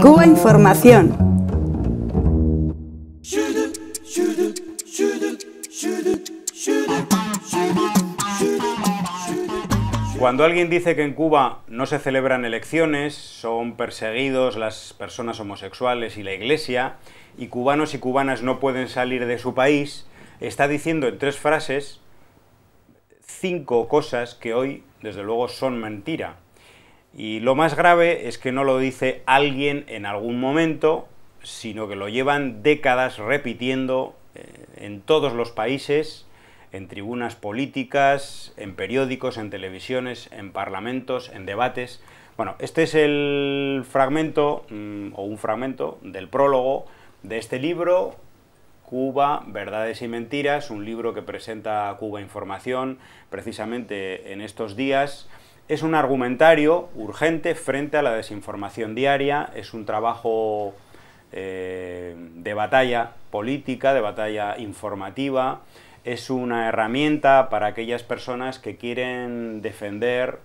Cuba Información. Cuando alguien dice que en Cuba no se celebran elecciones, son perseguidos las personas homosexuales y la iglesia, y cubanos y cubanas no pueden salir de su país, está diciendo en tres frases cinco cosas que hoy, desde luego, son mentira. Y lo más grave es que no lo dice alguien en algún momento, sino que lo llevan décadas repitiendo eh, en todos los países, en tribunas políticas, en periódicos, en televisiones, en parlamentos, en debates. Bueno, este es el fragmento, mm, o un fragmento, del prólogo de este libro, Cuba, Verdades y Mentiras, un libro que presenta Cuba Información precisamente en estos días. Es un argumentario urgente frente a la desinformación diaria, es un trabajo eh, de batalla política, de batalla informativa, es una herramienta para aquellas personas que quieren defender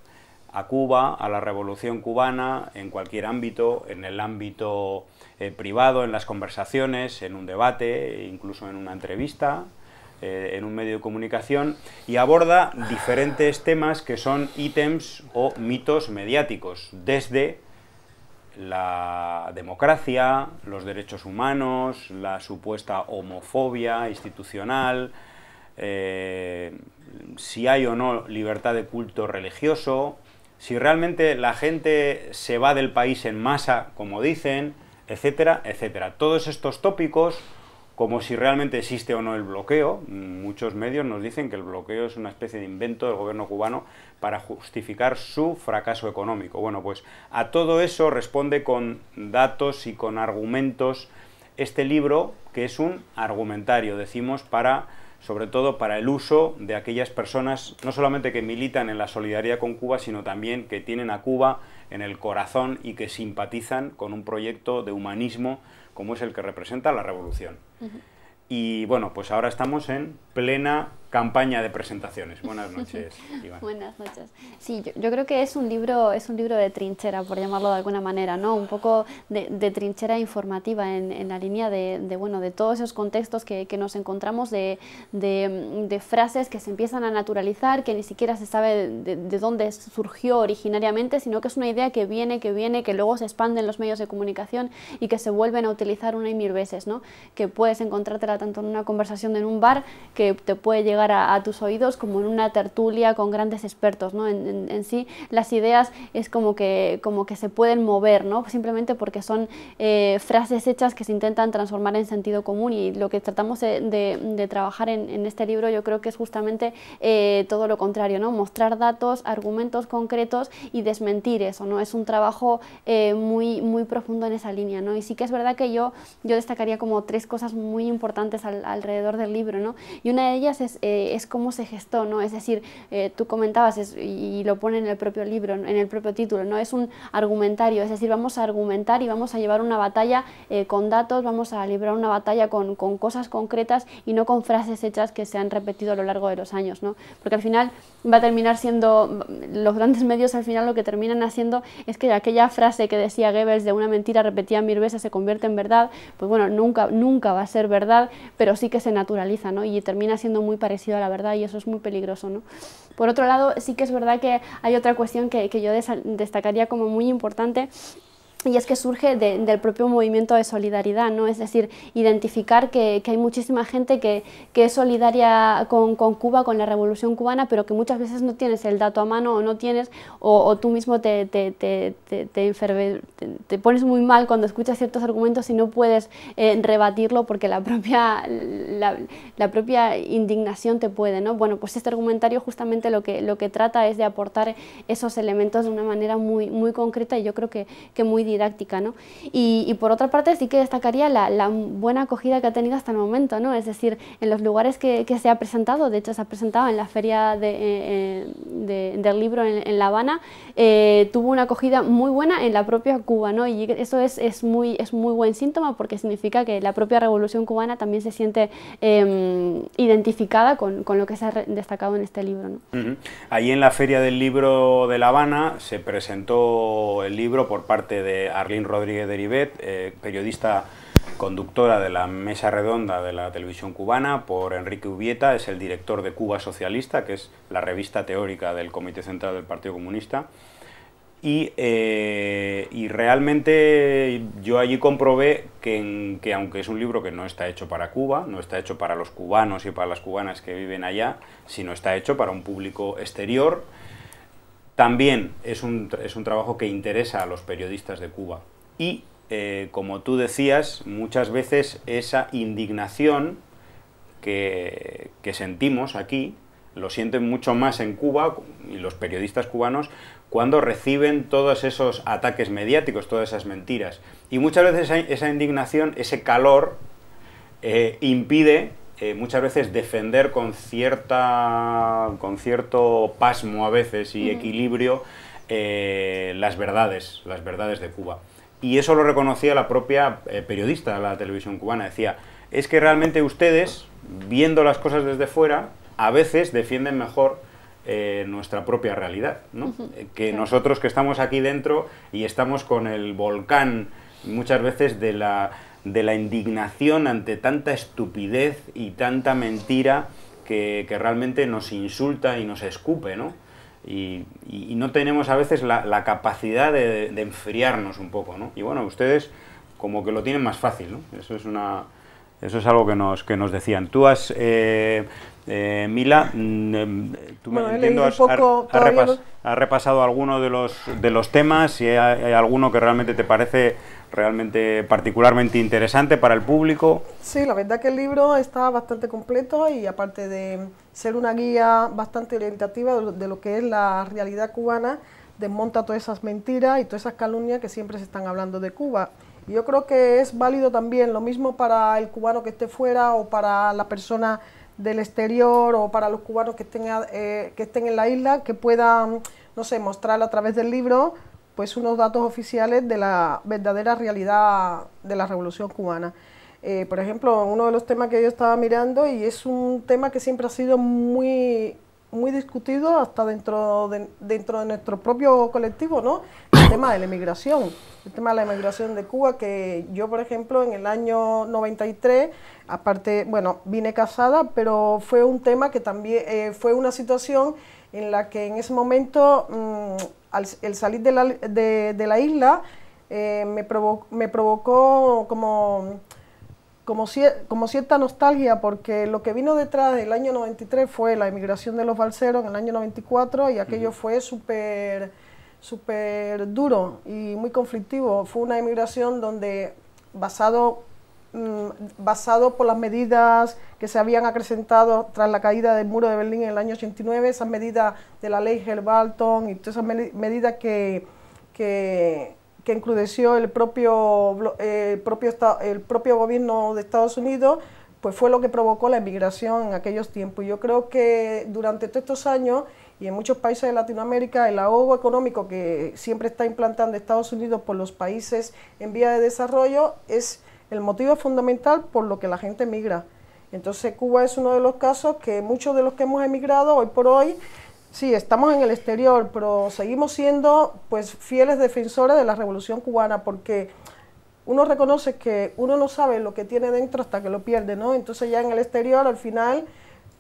a Cuba, a la revolución cubana, en cualquier ámbito, en el ámbito eh, privado, en las conversaciones, en un debate, incluso en una entrevista, eh, en un medio de comunicación y aborda diferentes temas que son ítems o mitos mediáticos, desde la democracia, los derechos humanos, la supuesta homofobia institucional, eh, si hay o no libertad de culto religioso, si realmente la gente se va del país en masa, como dicen, etcétera, etcétera. Todos estos tópicos como si realmente existe o no el bloqueo. Muchos medios nos dicen que el bloqueo es una especie de invento del gobierno cubano para justificar su fracaso económico. Bueno, pues a todo eso responde con datos y con argumentos este libro, que es un argumentario, decimos, para sobre todo para el uso de aquellas personas, no solamente que militan en la solidaridad con Cuba, sino también que tienen a Cuba en el corazón y que simpatizan con un proyecto de humanismo como es el que representa la revolución. Y bueno, pues ahora estamos en plena campaña de presentaciones. Buenas noches, Iván. Buenas noches. Sí, yo, creo que es un libro, es un libro de trinchera, por llamarlo de alguna manera, ¿no? Un poco de, trinchera informativa en, la línea de, bueno, de todos esos contextos que, nos encontramos de, de, frases que se empiezan a naturalizar, que ni siquiera se sabe de, dónde surgió originariamente, sino que es una idea que viene, que viene, que luego se expande en los medios de comunicación y que se vuelven a utilizar una y mil veces, ¿no? Que puedes encontrártela tanto en una conversación en un bar, que te puede llegar a, tus oídos como en una tertulia con grandes expertos, ¿no? En, sí las ideas es como que, como que se pueden mover, ¿no? Simplemente porque son eh, frases hechas que se intentan transformar en sentido común y lo que tratamos de, trabajar en, este libro yo creo que es justamente eh, todo lo contrario, ¿no? Mostrar datos, argumentos concretos y desmentir eso, ¿no? Es un trabajo eh, muy, muy profundo en esa línea, ¿no? Y sí que es verdad que yo, yo destacaría como tres cosas muy importantes alrededor del libro, ¿no? Y una de ellas es eh, es cómo se gestó, ¿no? Es decir, eh, tú comentabas y lo pone en el propio libro, en el propio título, ¿no? Es un argumentario, es decir, vamos a argumentar y vamos a llevar una batalla eh, con datos, vamos a librar una batalla con, cosas concretas y no con frases hechas que se han repetido a lo largo de los años, ¿no? Porque al final va a terminar siendo, los grandes medios al final lo que terminan haciendo es que aquella frase que decía Goebbels de una mentira repetida mil veces se convierte en verdad, pues bueno, nunca, nunca va a ser verdad, pero sí que se naturaliza, ¿no? Y termina siendo muy parecido sido a la verdad y eso es muy peligroso. ¿no? Por otro lado, sí que es verdad que hay otra cuestión que yo destacaría como muy importante y es que surge del propio movimiento de solidaridad, ¿no? es decir, identificar que, que hay muchísima gente que, que es solidaria con, con, Cuba, con la revolución cubana, pero que muchas veces no tienes el dato a mano o no tienes, o, tú mismo te, te, te, te, pones muy mal cuando escuchas ciertos argumentos y no puedes eh, rebatirlo porque la propia, la, la, propia indignación te puede. ¿no? Bueno, pues este argumentario justamente lo que, lo que trata es de aportar esos elementos de una manera muy, muy concreta y yo creo que, que muy didáctica, ¿no? Y, por otra parte sí que destacaría la, buena acogida que ha tenido hasta el momento, ¿no? Es decir, en los lugares que, se ha presentado, de hecho se ha presentado en la feria eh, eh, del libro en, La Habana, eh, tuvo una acogida muy buena en la propia Cuba, ¿no? Y eso es, muy, buen síntoma porque significa que la propia revolución cubana también se siente em, identificada con, lo que se ha destacado en este libro. ¿no? Ahí en la feria del libro de La Habana se presentó el libro por parte de eh, Arlín Rodríguez de eh, periodista conductora de la mesa redonda de la televisión cubana, por Enrique Ubieta, es el director de Cuba Socialista, que es la revista teórica del Comité Central del Partido Comunista. Y, eh, realmente yo allí comprobé que, aunque es un libro que no está hecho para Cuba, no está hecho para los cubanos y para las cubanas que viven allá, sino está hecho para un público exterior también es un, trabajo que interesa a los periodistas de Cuba. Y, eh, como tú decías, muchas veces esa indignación que, sentimos aquí, lo sienten mucho más en Cuba y los periodistas cubanos cuando reciben todos esos ataques mediáticos, todas esas mentiras. Y muchas veces esa indignación, ese calor, eh, impide eh, muchas veces defender con, cierta, con cierto pasmo a veces y equilibrio eh, las verdades, las verdades de Cuba. Y eso lo reconocía la propia eh, periodista de la televisión cubana. Decía, es que realmente ustedes, viendo las cosas desde fuera, a veces defienden mejor nuestra propia realidad, que nosotros que estamos aquí dentro y estamos con el volcán muchas veces de la de la indignación ante tanta estupidez y tanta mentira que, realmente nos insulta y nos escupe, ¿no? Y, no tenemos a veces la, capacidad de, de, enfriarnos un poco, ¿no? Y bueno, ustedes como que lo tienen más fácil, ¿no? Eso es una, eso es algo que nos, que nos decían. Tú has, eh, eh, Mila, mm, em, tú me entiendo, has, ha, repasado alguno de los, de los temas y hay, alguno que realmente te parece realmente particularmente interesante para el público. Sí, la verdad que el libro está bastante completo y aparte de ser una guía bastante orientativa de lo que es la realidad cubana, desmonta todas esas mentiras y todas esas calumnias que siempre se están hablando de Cuba yo creo que es válido también, lo mismo para el cubano que esté fuera o para la persona del exterior o para los cubanos que estén, eh, en la isla, que puedan, no sé, mostrar a través del libro pues unos datos oficiales de la verdadera realidad de la Revolución Cubana. Eh, por ejemplo, uno de los temas que yo estaba mirando y es un tema que siempre ha sido muy muy discutido hasta dentro de, dentro de nuestro propio colectivo, ¿no? El tema de la emigración, el tema de la emigración de Cuba, que yo, por ejemplo, en el año 93, aparte, bueno, vine casada, pero fue un tema que también eh, fue una situación en la que en ese momento, mm, al el salir de la, isla, eh, me, me provocó como como, cierta nostalgia porque lo que vino detrás del año 93 fue la emigración de los balseros en el año 94 y aquello fue súper duro y muy conflictivo. Fue una emigración donde basado, mm, basado por las medidas que se habían acrecentado tras la caída del muro de Berlín en el año 89, esas medidas de la ley Gerbalton y todas esas medidas que, que que encrudeció el propio, el el propio gobierno de Estados Unidos, pues fue lo que provocó la emigración en aquellos tiempos. yo creo que durante todos estos años y en muchos países de Latinoamérica, el ahogo económico que siempre está implantando Estados Unidos por los países en vía de desarrollo es el motivo fundamental por lo que la gente emigra. Entonces Cuba es uno de los casos que muchos de los que hemos emigrado hoy por hoy Sí, estamos en el exterior, pero seguimos siendo pues fieles defensores de la Revolución Cubana porque uno reconoce que uno no sabe lo que tiene dentro hasta que lo pierde, ¿no? Entonces ya en el exterior al final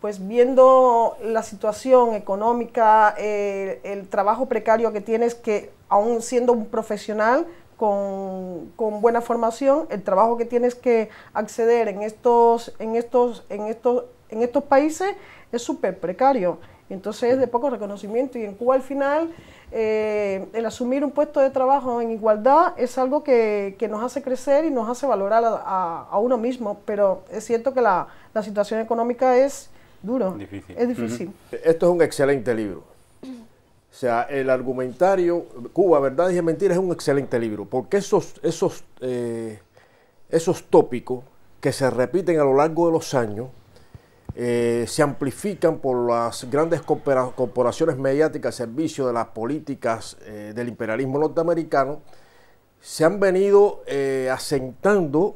pues viendo la situación económica, el trabajo precario que tienes, que aún siendo un profesional con, buena formación, el trabajo que tienes que acceder en estos, en estos, en estos, en estos países es súper precario. Entonces es de poco reconocimiento y en Cuba al final eh, el asumir un puesto de trabajo en igualdad es algo que, nos hace crecer y nos hace valorar a, uno mismo, pero es cierto que la, situación económica es duro, es difícil. Esto es un excelente libro. O sea, el argumentario, Cuba, verdad y mentira, es un excelente libro, porque esos, esos, eh, esos tópicos que se repiten a lo largo de los años, eh, se amplifican por las grandes corporaciones mediáticas al servicio de las políticas eh, del imperialismo norteamericano, se han venido eh, asentando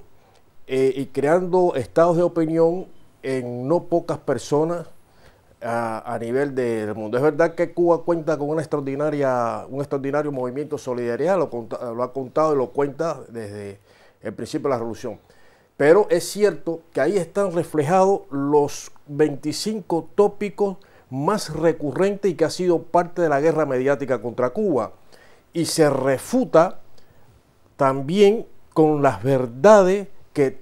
y creando estados de opinión en no pocas personas a, nivel del mundo. Es verdad que Cuba cuenta con un extraordinario movimiento solidaridad, lo ha contado y lo cuenta desde el principio de la revolución. Pero es cierto que ahí están reflejados los 25 tópicos más recurrentes y que ha sido parte de la guerra mediática contra Cuba. Y se refuta también con las verdades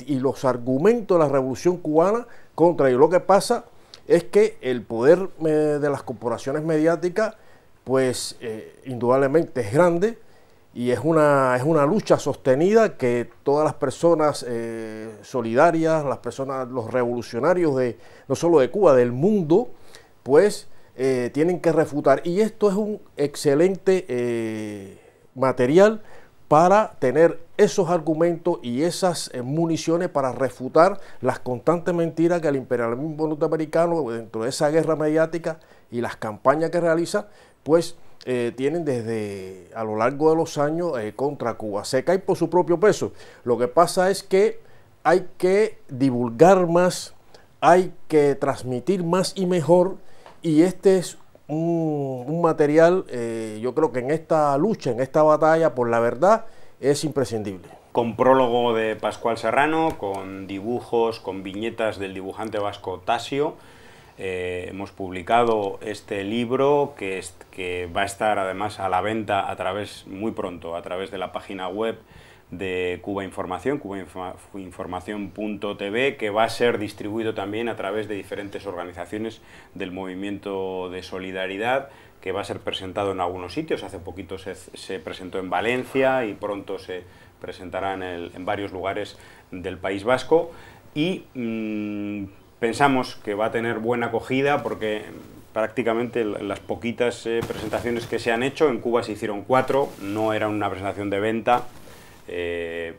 y los argumentos de la revolución cubana contra ello. Lo que pasa es que el poder eh, de las corporaciones mediáticas, pues eh, indudablemente es grande, y es una, es una lucha sostenida que todas las personas eh, solidarias, las personas, los revolucionarios de no solo de Cuba, del mundo, pues eh, tienen que refutar. Y esto es un excelente eh, material para tener esos argumentos y esas municiones para refutar las constantes mentiras que el imperialismo norteamericano, dentro de esa guerra mediática y las campañas que realiza, pues eh, tienen desde a lo largo de los años eh, contra Cuba. Se cae por su propio peso. Lo que pasa es que hay que divulgar más, hay que transmitir más y mejor. Y este es un, material, eh, yo creo que en esta lucha, en esta batalla por la verdad, es imprescindible. Con prólogo de Pascual Serrano, con dibujos, con viñetas del dibujante vasco Tasio eh, hemos publicado este libro que, es, que va a estar además a la venta a través, muy pronto, a través de la página web de Cuba Información, cubainformación.tv, que va a ser distribuido también a través de diferentes organizaciones del movimiento de solidaridad, que va a ser presentado en algunos sitios. Hace poquito se, presentó en Valencia y pronto se presentará en, en varios lugares del País Vasco. Y mm, Pensamos que va a tener buena acogida porque prácticamente las poquitas eh, presentaciones que se han hecho, en Cuba se hicieron cuatro, no era una presentación de venta, eh,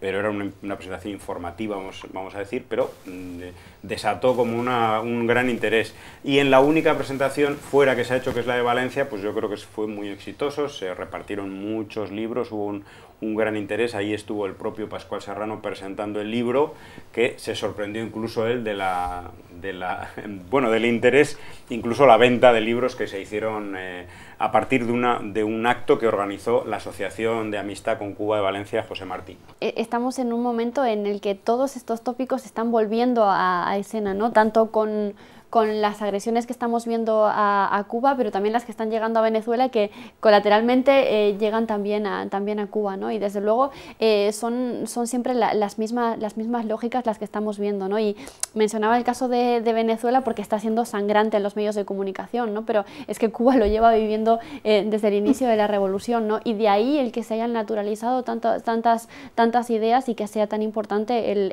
pero era una, presentación informativa, vamos, vamos a decir, pero mm, desató como una, un gran interés. Y en la única presentación fuera que se ha hecho, que es la de Valencia, pues yo creo que fue muy exitoso, se repartieron muchos libros, hubo un, un gran interés, ahí estuvo el propio Pascual Serrano presentando el libro, que se sorprendió incluso él de la, de la bueno, del interés, incluso la venta de libros que se hicieron... Eh, a partir de, una, de un acto que organizó la Asociación de Amistad con Cuba de Valencia, José Martín. E, estamos en un momento en el que todos estos tópicos están volviendo a, escena, ¿no? Tanto con con las agresiones que estamos viendo a, Cuba, pero también las que están llegando a Venezuela y que colateralmente eh, llegan también a, también a Cuba. ¿no? Y desde luego eh, son, son siempre las, mismas, las mismas lógicas las que estamos viendo. ¿no? Y mencionaba el caso de, Venezuela porque está siendo sangrante en los medios de comunicación, ¿no? pero es que Cuba lo lleva viviendo eh, desde el inicio de la revolución ¿no? y de ahí el que se hayan naturalizado tantas tantas, tantas ideas y que sea tan importante el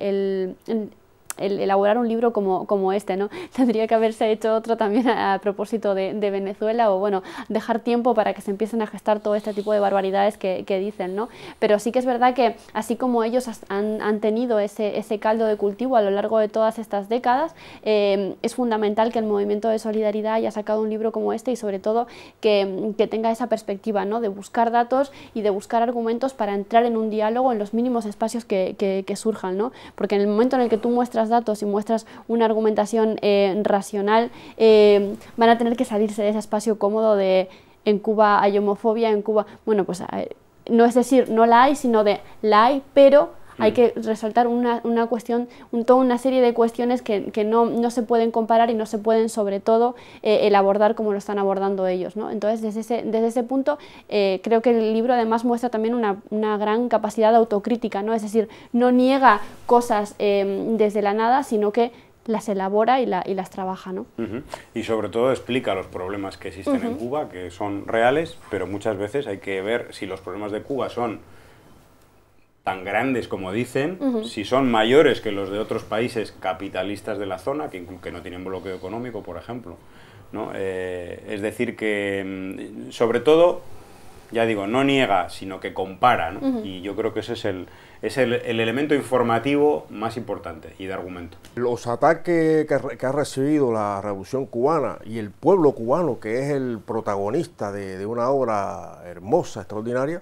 elaborar un libro como, como este, ¿no? Tendría que haberse hecho otro también a, propósito de, Venezuela o, bueno, dejar tiempo para que se empiecen a gestar todo este tipo de barbaridades que, dicen, ¿no? Pero sí que es verdad que así como ellos han, tenido ese, ese, caldo de cultivo a lo largo de todas estas décadas, em, es fundamental que el movimiento de solidaridad haya sacado un libro como este y sobre todo que, tenga esa perspectiva, ¿no? De buscar datos y de buscar argumentos para entrar en un diálogo en los mínimos espacios que, que surjan, ¿no? Porque en el momento en el que tú muestras datos y muestras una argumentación eh, racional, eh, van a tener que salirse de ese espacio cómodo de en Cuba hay homofobia, en Cuba, bueno, pues eh, no es decir, no la hay, sino de la hay, pero hay mm. que resaltar una, una cuestión, un, toda una serie de cuestiones que, no, se pueden comparar y no se pueden sobre todo eh, el abordar como lo están abordando ellos. ¿no? Entonces desde ese, desde ese punto eh, creo que el libro además muestra también una, gran capacidad autocrítica, ¿no? es decir, no niega cosas eh, desde la nada, sino que las elabora y, la, y las trabaja. ¿no? Y sobre todo explica los problemas que existen en Cuba, que son reales, pero muchas veces hay que ver si los problemas de Cuba son tan grandes como dicen, si son mayores que los de otros países capitalistas de la zona, que, que no tienen bloqueo económico, por ejemplo. ¿no? Eh, es decir, que mm, sobre todo, ya digo, no niega, sino que compara. Y yo creo que ese es, el, es el, el, elemento informativo más importante y de argumento. Los ataques que, ha recibido la Revolución cubana y el pueblo cubano, que es el protagonista de una obra hermosa, extraordinaria,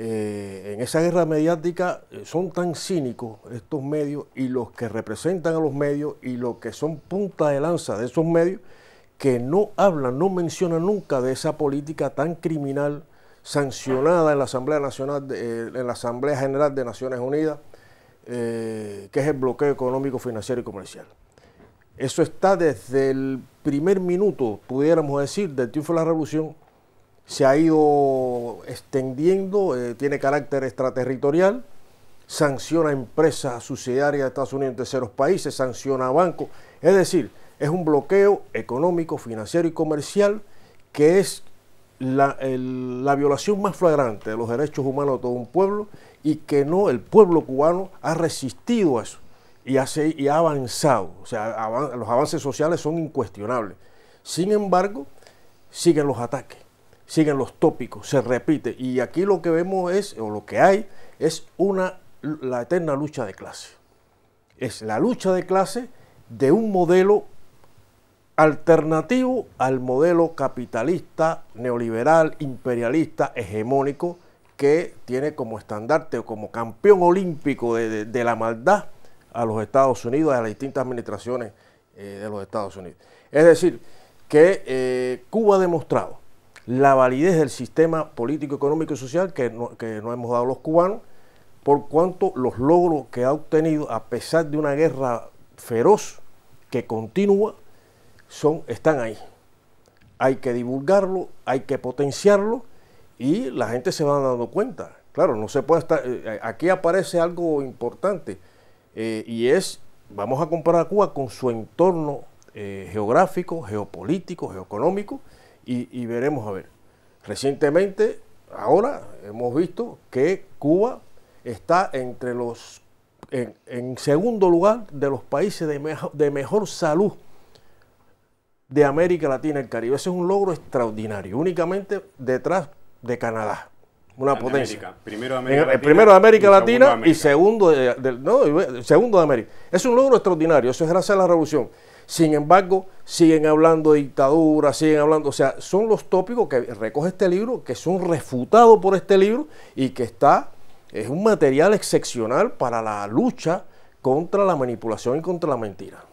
eh, en esa guerra mediática eh, son tan cínicos estos medios y los que representan a los medios y los que son punta de lanza de esos medios que no hablan, no mencionan nunca de esa política tan criminal sancionada en la Asamblea Nacional, eh, en la Asamblea General de Naciones Unidas, que es el bloqueo económico, financiero y comercial. Eso está desde el primer minuto, pudiéramos decir, del triunfo de la revolución, se ha ido extendiendo, eh, tiene carácter extraterritorial, sanciona empresas subsidiarias de Estados Unidos en terceros países, sanciona a bancos. Es decir, es un bloqueo económico, financiero y comercial que es la, violación más flagrante de los derechos humanos de todo un pueblo y que no el pueblo cubano ha resistido a eso y, y ha avanzado. O sea, los avances sociales son incuestionables. Sin embargo, siguen los ataques siguen los tópicos, se repite. Y aquí lo que vemos es, o lo que hay, es una, la eterna lucha de clase. Es la lucha de clase de un modelo alternativo al modelo capitalista, neoliberal, imperialista, hegemónico, que tiene como estandarte o como campeón olímpico de, la maldad a los Estados Unidos, a las distintas administraciones eh, de los Estados Unidos. Es decir, que eh, Cuba ha demostrado la validez del sistema político, económico y social que, nos hemos dado los cubanos, por cuanto los logros que ha obtenido a pesar de una guerra feroz que continúa, son, están ahí. Hay que divulgarlo, hay que potenciarlo y la gente se va dando cuenta. Claro, no se puede estar. Eh, eh, aquí aparece algo importante eh, y es: vamos a comparar a Cuba con su entorno geográfico, geopolítico, geoeconómico y, veremos a ver. Recientemente, ahora hemos visto que Cuba está entre los, en, segundo lugar de los países de, mejor salud de América Latina y el Caribe. Ese es un logro extraordinario, únicamente detrás de Canadá. Una potencia. Primero de América, Latina, primero de América y Latina, y segundo segundo de América. Es un logro extraordinario, eso es gracias a la revolución. Sin embargo, siguen hablando de dictadura, siguen hablando, o sea, son los tópicos que recoge este libro, que son refutados por este libro y que está, es un material excepcional para la lucha contra la manipulación y contra la mentira.